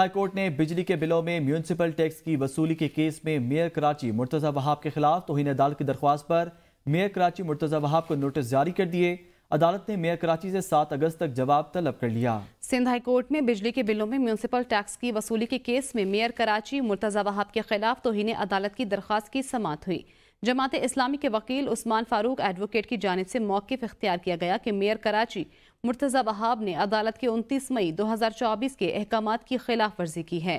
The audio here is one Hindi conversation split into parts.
हाईकोर्ट ने बिजली के बिलों में म्यूनसिपल टैक्स की वसूली के केस में मेयर कराची मुर्तज़ा वहाब के खिलाफ तोहन अदालत की दरख्वास्त पर मेयर कराची मुर्तज़ा वहाब को नोटिस जारी कर दिए अदालत ने मेयर कराची से 7 अगस्त तक जवाब तलब कर लिया सिंध हाई कोर्ट में बिजली के बिलों में म्यूनसिपल टैक्स की वसूली के केस में मेयर कराची मुर्तज़ा वहाब के खिलाफ तोहन अदालत की दरख्वास्त की समात हुई जमात इस्लामी के वकील उस्मान फारूक एडवोकेट की जानब से मौक़ इख्तियार किया गया कि मेयर कराची मुर्तज़ा बहाब ने अदालत के उनतीस मई दो हज़ार चौबीस के अहकाम की खिलाफ वर्जी की है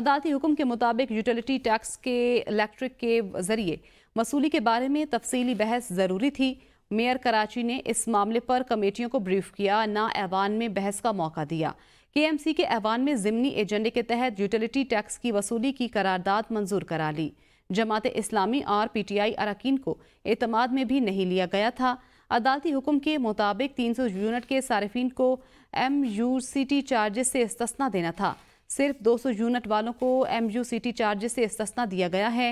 अदालती हुक्म के मुताबिक यूटिलिटी टैक्स के इलेक्ट्रिक के ज़रिए वसूली के बारे में तफसीली बहस ज़रूरी थी मेयर कराची ने इस मामले पर कमेटियों को ब्रीफ किया ना ऐवान में बहस का मौका दिया केएमसी के ऐवान में ज़मनी एजेंडे के तहत यूटिलिटी टैक्स की वसूली की करारदाद मंजूर करा ली जमात इस्लामी और पीटीआई अरकान को अतमाद में भी नहीं लिया गया था अदालती हुक्म के मुताबिक 300 यूनिट के सार्फिन को M U C T charges से इस्तना देना था सिर्फ 200 यूनिट वालों को M U C T charges से इस्तना दिया गया है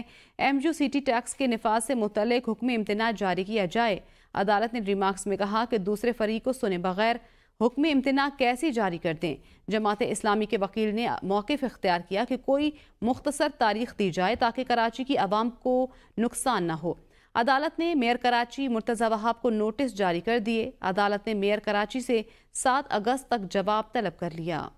M U C T tax के नफाज से मुतलक हुक्म इम्तना जारी किया जाए अदालत ने रिमार्क्स में कहा कि दूसरे फरी को सुने बगैर हुक्म इम्तना कैसे जारी कर दें जमात इस्लामी के वकील ने मौक़ इख्तियार किया कि कोई मुख्तसर तारीख दी जाए ताकि कराची की आवाम को नुकसान ना हो अदालत ने मेयर कराची मुर्तज़ा वहाब को नोटिस जारी कर दिए अदालत ने मेयर कराची से सात अगस्त तक जवाब तलब कर लिया